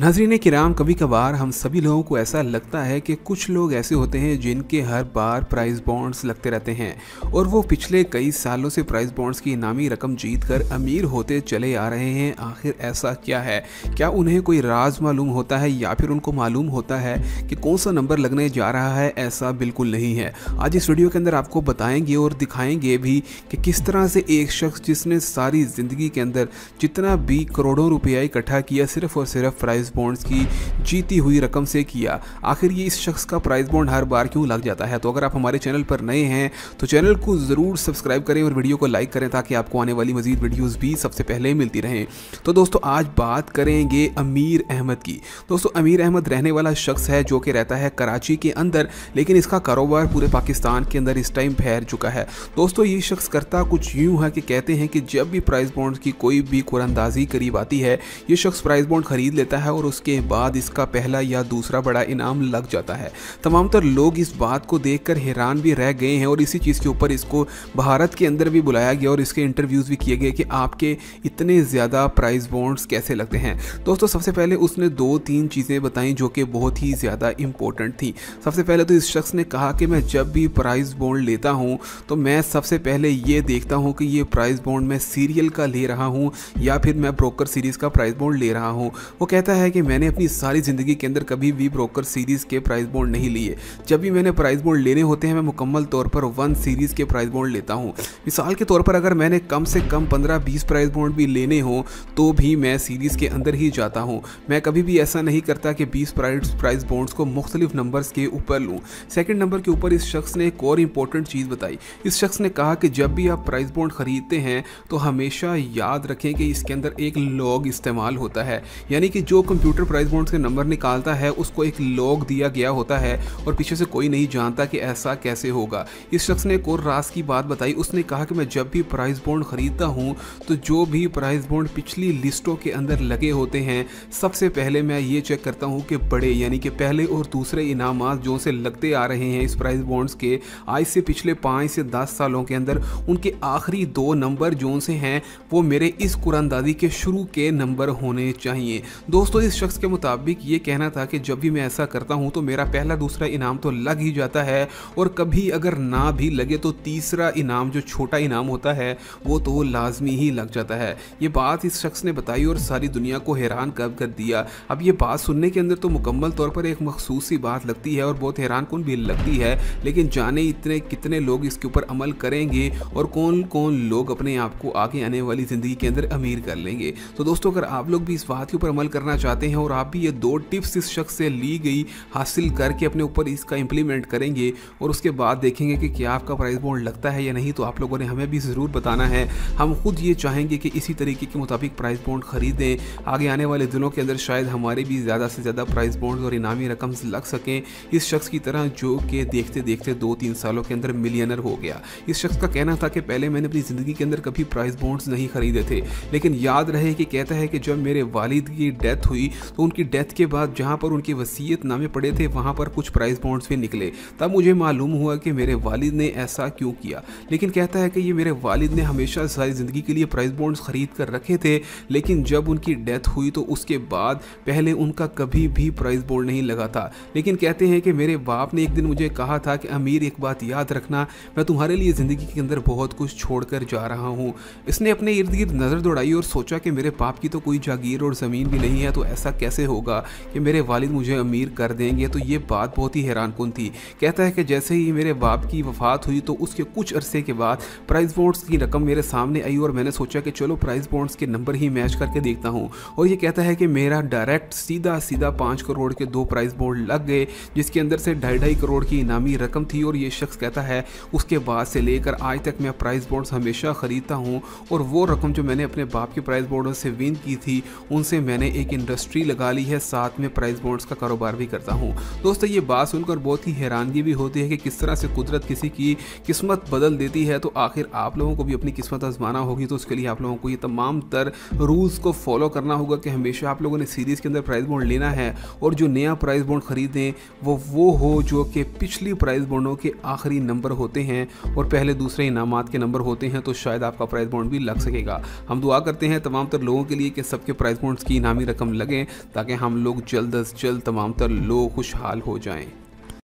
नाजरीन किराम कभी कभार हम सभी लोगों को ऐसा लगता है कि कुछ लोग ऐसे होते हैं जिनके हर बार प्राइस बॉन्ड्स लगते रहते हैं और वो पिछले कई सालों से प्राइस बॉन्ड्स की इनामी रकम जीत कर अमीर होते चले आ रहे हैं आखिर ऐसा क्या है क्या उन्हें कोई राज मालूम होता है या फिर उनको मालूम होता है कि कौन सा नंबर लगने जा रहा है ऐसा बिल्कुल नहीं है आज इस वीडियो के अंदर आपको बताएंगे और दिखाएंगे भी कि किस तरह से एक शख्स जिसने सारी ज़िंदगी के अंदर जितना भी करोड़ों रुपया इकट्ठा किया सिर्फ और सिर्फ प्राइज़ बॉन्ड्स की जीती हुई रकम से किया आखिर ये इस शख्स का प्राइस बॉन्ड हर बार क्यों लग जाता है तो अगर आप हमारे चैनल पर नए हैं तो चैनल को ज़रूर सब्सक्राइब करें और वीडियो को लाइक करें ताकि आपको आने वाली मजीद वीडियोज़ भी सबसे पहले मिलती रहें तो दोस्तों आज बात करेंगे अमीर अहमद की दोस्तों अमीर अहमद रहने वाला शख्स है जो कि रहता है कराची के अंदर लेकिन इसका कारोबार पूरे पाकिस्तान के अंदर इस टाइम फैर चुका है दोस्तों ये शख्स करता कुछ यूँ है कि कहते हैं कि जब भी प्राइस बॉन्ड की कोई भी कुरानंदाजी करीब आती है ये शख्स प्राइस बॉन्ड खरीद लेता है और और उसके बाद इसका पहला या दूसरा बड़ा इनाम लग जाता है तमाम तर लोग इस बात को देखकर हैरान भी रह गए हैं और इसी चीज़ के ऊपर इसको भारत के अंदर भी बुलाया गया और इसके इंटरव्यूज़ भी किए गए कि आपके इतने ज़्यादा प्राइस बॉन्ड्स कैसे लगते हैं दोस्तों सबसे पहले उसने दो तीन चीज़ें बताई जो कि बहुत ही ज़्यादा इंपॉर्टेंट थी सबसे पहले तो इस शख्स ने कहा कि मैं जब भी प्राइज बॉन्ड लेता हूँ तो मैं सबसे पहले ये देखता हूँ कि ये प्राइस बॉन्ड मैं सीरियल का ले रहा हूँ या फिर मैं ब्रोकर सीरीज़ का प्राइज बॉन्ड ले रहा हूँ वो कहता है है कि मैंने अपनी सारी ज़िंदगी के अंदर कभी भी ब्रोकर सीरीज़ के प्राइस बोर्ड नहीं लिए जब भी मैंने प्राइस बोर्ड लेने होते हैं मैं मुकम्मल तौर पर वन सीरीज़ के प्राइस बोर्ड लेता हूँ मिसाल के तौर पर अगर मैंने कम से कम पंद्रह बीस प्राइस बोर्ड भी लेने हों तो भी मैं सीरीज़ के अंदर ही जाता हूँ मैं कभी भी ऐसा नहीं करता कि बीस प्राइस प्राइस बोर्ड्स को मुख्तलिफ नंबर्स के ऊपर लूँ सेकेंड नंबर के ऊपर इस शख्स ने एक और इंपॉर्टेंट चीज़ बताई इस शख्स ने कहा कि जब भी आप प्राइस बोर्ड खरीदते हैं तो हमेशा याद रखें कि इसके अंदर एक लॉग इस्तेमाल होता है यानी कि जो कंप्यूटर प्राइस बॉन्ड्स के नंबर निकालता है उसको एक लॉग दिया गया होता है और पीछे से कोई नहीं जानता कि ऐसा कैसे होगा इस शख्स ने एक और रास की बात बताई उसने कहा कि मैं जब भी प्राइस बॉन्ड खरीदता हूँ तो जो भी प्राइस बॉन्ड पिछली लिस्टों के अंदर लगे होते हैं सबसे पहले मैं ये चेक करता हूँ कि बड़े यानी कि पहले और दूसरे इनाम जो से लगते आ रहे हैं इस प्राइस बॉन्ड्स के आज से पिछले पाँच से दस सालों के अंदर उनके आखिरी दो नंबर जो से हैं वो मेरे इस कुरानदाजी के शुरू के नंबर होने चाहिए दोस्तों दोस्तों इस शख्स के मुताबिक ये कहना था कि जब भी मैं ऐसा करता हूँ तो मेरा पहला दूसरा इनाम तो लग ही जाता है और कभी अगर ना भी लगे तो तीसरा इनाम जो छोटा इनाम होता है वो तो लाजमी ही लग जाता है ये बात इस शख्स ने बताई और सारी दुनिया को हैरान कर कर दिया अब ये बात सुनने के अंदर तो मुकम्मल तौर पर एक मखसूस बात लगती है और बहुत हैरान कन भी लगती है लेकिन जाने इतने कितने लोग इसके ऊपर अमल करेंगे और कौन कौन लोग अपने आप को आगे आने वाली ज़िंदगी के अंदर अमीर कर लेंगे तो दोस्तों अगर आप लोग भी इस बात के ऊपर अमल करना चाहते चाहते हैं और आप भी ये दो टिप्स इस शख्स से ली गई हासिल करके अपने ऊपर इसका इम्प्लीमेंट करेंगे और उसके बाद देखेंगे कि क्या आपका प्राइस बॉन्ड लगता है या नहीं तो आप लोगों ने हमें भी ज़रूर बताना है हम खुद ये चाहेंगे कि इसी तरीके के मुताबिक प्राइस बॉन्ड खरीदें आगे आने वाले दिनों के अंदर शायद हमारे भी ज़्यादा से ज़्यादा प्राइस बोर्ड और इनामी रकम लग सकें इस शख्स की तरह जो कि देखते देखते दो तीन सालों के अंदर मिलियनर हो गया इस शख्स का कहना था कि पहले मैंने अपनी ज़िंदगी के अंदर कभी प्राइस बॉन्ड्स नहीं खरीदे थे लेकिन याद रहे कि कहता है कि जब मेरे वालिद की डेथ हुई हुई तो उनकी डेथ के बाद जहाँ पर उनके वसीयत नामे पड़े थे वहाँ पर कुछ प्राइस बॉन्ड्स भी निकले तब मुझे मालूम हुआ कि मेरे वालिद ने ऐसा क्यों किया लेकिन कहता है कि ये मेरे वालिद ने हमेशा सारी ज़िंदगी के लिए प्राइस बॉन्ड्स ख़रीद कर रखे थे लेकिन जब उनकी डेथ हुई तो उसके बाद पहले उनका कभी भी प्राइस बोर्ड नहीं लगा था लेकिन कहते हैं कि मेरे बाप ने एक दिन मुझे कहा था कि अमीर एक बात याद रखना मैं तुम्हारे लिए ज़िंदगी के अंदर बहुत कुछ छोड़कर जा रहा हूँ इसने अपने इर्द गिर्द नज़र दौड़ाई और सोचा कि मेरे बाप की तो कोई जागीर और ज़मीन भी नहीं है तो ऐसा कैसे होगा कि मेरे वालिद मुझे अमीर कर देंगे तो ये बात बहुत ही हैरान कन थी कहता है कि जैसे ही मेरे बाप की वफात हुई तो उसके कुछ अरसे के बाद प्राइज़ बोर्ड्स की रकम मेरे सामने आई और मैंने सोचा कि चलो प्राइज़ बोर्ड्स के नंबर ही मैच करके देखता हूँ और ये कहता है कि मेरा डायरेक्ट सीधा सीधा पाँच करोड़ के दो प्राइज़ बोर्ड लग गए जिसके अंदर से ढाई ढाई करोड़ की इनामी रकम थी और ये शख्स कहता है उसके बाद से लेकर आज तक मैं प्राइज़ बोर्ड्स हमेशा ख़रीदता हूँ और वो रकम जो मैंने अपने बाप के प्राइज़ बोर्डों से विन की थी उनसे मैंने एक इंडस्ट्री इंडस्ट्री लगा ली है साथ में प्राइस बॉन्ड्स का कारोबार भी करता हूँ दोस्तों ये बात सुनकर बहुत ही हैरानगी भी होती है कि किस तरह से कुदरत किसी की किस्मत बदल देती है तो आखिर आप लोगों को भी अपनी किस्मत आजमाना होगी तो उसके लिए आप लोगों को ये तमाम तर रूल्स को फॉलो करना होगा कि हमेशा आप लोगों ने सीरीज़ के अंदर प्राइस बॉन्ड लेना है और जो नया प्राइस बॉन्ड खरीदें वो वो हो जो कि पिछली प्राइस बॉन्डों के आखिरी नंबर होते हैं और पहले दूसरे इनाम के नंबर होते हैं तो शायद आपका प्राइस बॉन्ड भी लग सकेगा हम दुआ करते हैं तमाम तर लोगों के लिए कि सबके प्राइस बॉन्ड्स की इनामी रकम लगे लगें ताकि हम लोग जल्द अज जल्द तमाम तर लोग खुशहाल हो जाएं